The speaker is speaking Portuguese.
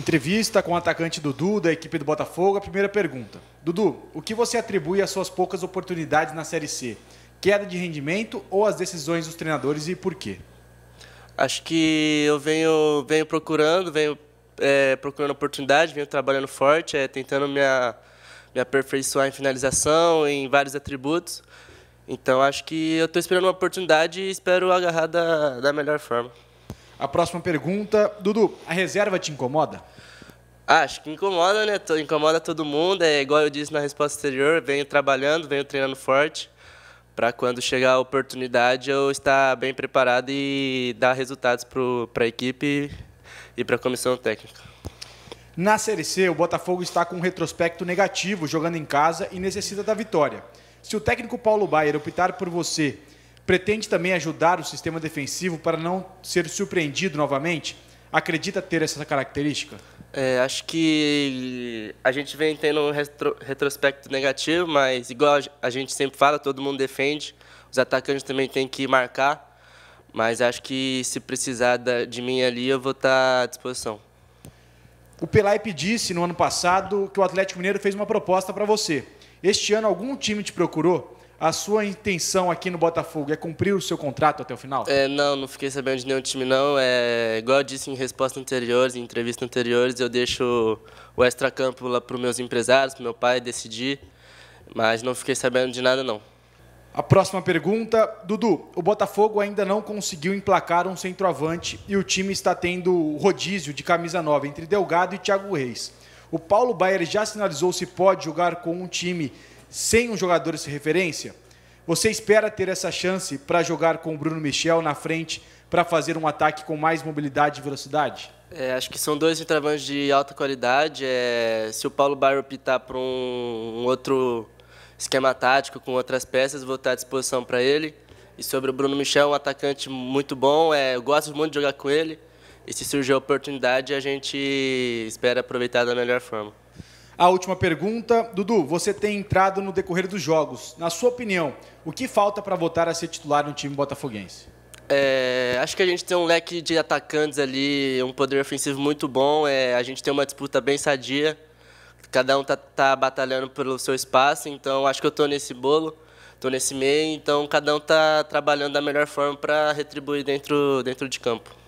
Entrevista com o atacante Dudu, da equipe do Botafogo. A primeira pergunta. Dudu, o que você atribui às suas poucas oportunidades na Série C? Queda de rendimento ou as decisões dos treinadores e por quê? Acho que eu venho, venho procurando, venho é, procurando oportunidade, venho trabalhando forte, é, tentando me, a, me aperfeiçoar em finalização, em vários atributos. Então acho que eu estou esperando uma oportunidade e espero agarrar da, da melhor forma. A próxima pergunta, Dudu, a reserva te incomoda? Ah, acho que incomoda, né? Incomoda todo mundo. É igual eu disse na resposta anterior, venho trabalhando, venho treinando forte para quando chegar a oportunidade eu estar bem preparado e dar resultados para a equipe e para a comissão técnica. Na Série C, o Botafogo está com um retrospecto negativo jogando em casa e necessita da vitória. Se o técnico Paulo Baier optar por você Pretende também ajudar o sistema defensivo para não ser surpreendido novamente? Acredita ter essa característica? É, acho que a gente vem tendo um retro, retrospecto negativo, mas igual a gente sempre fala, todo mundo defende. Os atacantes também têm que marcar. Mas acho que se precisar de mim ali, eu vou estar à disposição. O Pelaipe disse no ano passado que o Atlético Mineiro fez uma proposta para você. Este ano algum time te procurou? A sua intenção aqui no Botafogo é cumprir o seu contrato até o final? É, não, não fiquei sabendo de nenhum time, não. É, igual eu disse em respostas anteriores, em entrevistas anteriores, eu deixo o extracampo lá para os meus empresários, para meu pai decidir, mas não fiquei sabendo de nada, não. A próxima pergunta, Dudu. O Botafogo ainda não conseguiu emplacar um centroavante e o time está tendo rodízio de camisa nova entre Delgado e Thiago Reis. O Paulo Baier já sinalizou se pode jogar com um time sem um jogador de referência? Você espera ter essa chance para jogar com o Bruno Michel na frente para fazer um ataque com mais mobilidade e velocidade? É, acho que são dois centroavantes de alta qualidade. É, se o Paulo Bairro optar por um, um, outro esquema tático com outras peças, vou estar à disposição para ele. E sobre o Bruno Michel, um atacante muito bom. É, eu gosto muito de jogar com ele. E se surgir a oportunidade, a gente espera aproveitar da melhor forma. A última pergunta, Dudu, você tem entrado no decorrer dos jogos. Na sua opinião, o que falta para voltar a ser titular no time botafoguense? É, acho que a gente tem um leque de atacantes ali, um poder ofensivo muito bom. É, a gente tem uma disputa bem sadia. Cada um tá, tá batalhando pelo seu espaço, então acho que eu estou nesse bolo, estou nesse meio, então cada um tá trabalhando da melhor forma para retribuir dentro, dentro de campo.